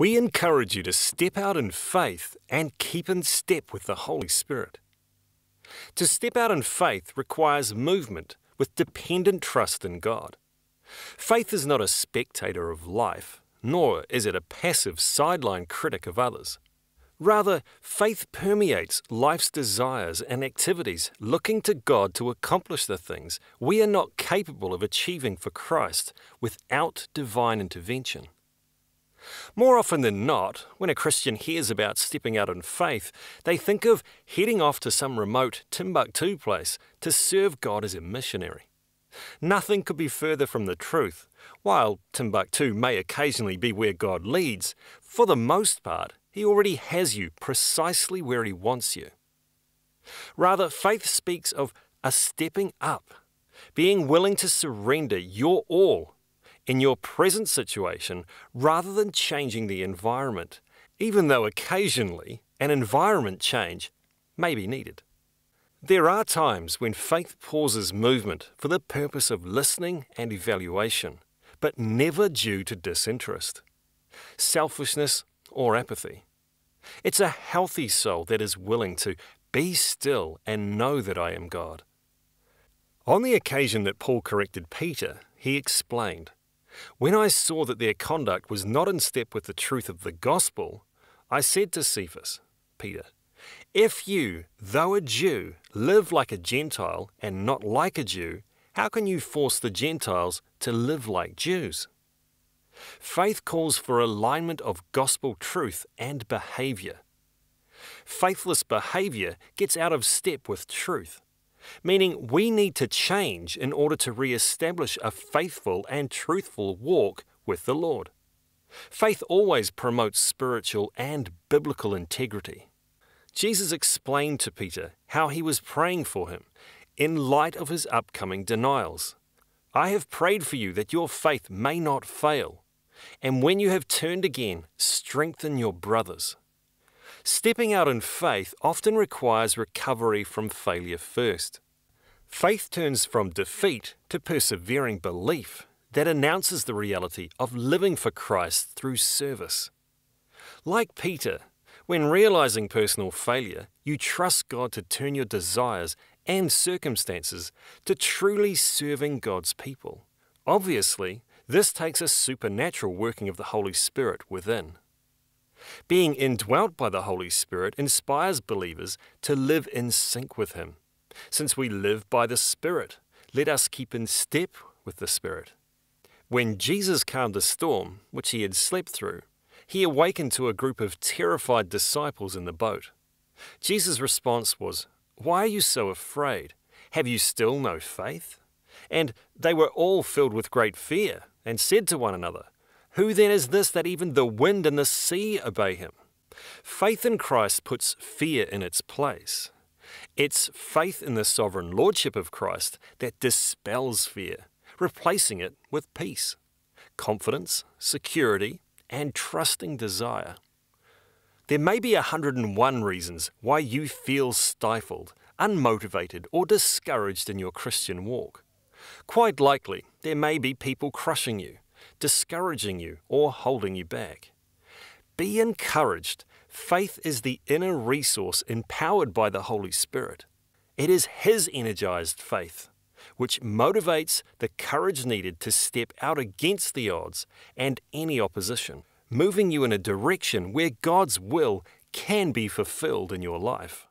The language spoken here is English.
We encourage you to step out in faith and keep in step with the Holy Spirit. To step out in faith requires movement with dependent trust in God. Faith is not a spectator of life, nor is it a passive sideline critic of others. Rather, faith permeates life's desires and activities, looking to God to accomplish the things we are not capable of achieving for Christ without divine intervention. More often than not, when a Christian hears about stepping out in faith, they think of heading off to some remote Timbuktu place to serve God as a missionary. Nothing could be further from the truth. While Timbuktu may occasionally be where God leads, for the most part, He already has you precisely where He wants you. Rather, faith speaks of a stepping up, being willing to surrender your all in your present situation rather than changing the environment, even though occasionally an environment change may be needed. There are times when faith pauses movement for the purpose of listening and evaluation, but never due to disinterest, selfishness, or apathy. It's a healthy soul that is willing to be still and know that I am God. On the occasion that Paul corrected Peter, he explained when I saw that their conduct was not in step with the truth of the gospel, I said to Cephas, Peter, If you, though a Jew, live like a Gentile and not like a Jew, how can you force the Gentiles to live like Jews? Faith calls for alignment of gospel truth and behavior. Faithless behavior gets out of step with truth meaning we need to change in order to re establish a faithful and truthful walk with the Lord. Faith always promotes spiritual and biblical integrity. Jesus explained to Peter how he was praying for him in light of his upcoming denials. I have prayed for you that your faith may not fail, and when you have turned again, strengthen your brothers. Stepping out in faith often requires recovery from failure first. Faith turns from defeat to persevering belief that announces the reality of living for Christ through service. Like Peter, when realizing personal failure, you trust God to turn your desires and circumstances to truly serving God's people. Obviously, this takes a supernatural working of the Holy Spirit within. Being indwelt by the Holy Spirit inspires believers to live in sync with Him. Since we live by the Spirit, let us keep in step with the Spirit. When Jesus calmed the storm, which he had slept through, he awakened to a group of terrified disciples in the boat. Jesus' response was, Why are you so afraid? Have you still no faith? And they were all filled with great fear and said to one another, who then is this that even the wind and the sea obey him? Faith in Christ puts fear in its place. It's faith in the sovereign lordship of Christ that dispels fear, replacing it with peace, confidence, security, and trusting desire. There may be 101 reasons why you feel stifled, unmotivated, or discouraged in your Christian walk. Quite likely, there may be people crushing you, discouraging you or holding you back. Be encouraged. Faith is the inner resource empowered by the Holy Spirit. It is His energized faith which motivates the courage needed to step out against the odds and any opposition, moving you in a direction where God's will can be fulfilled in your life.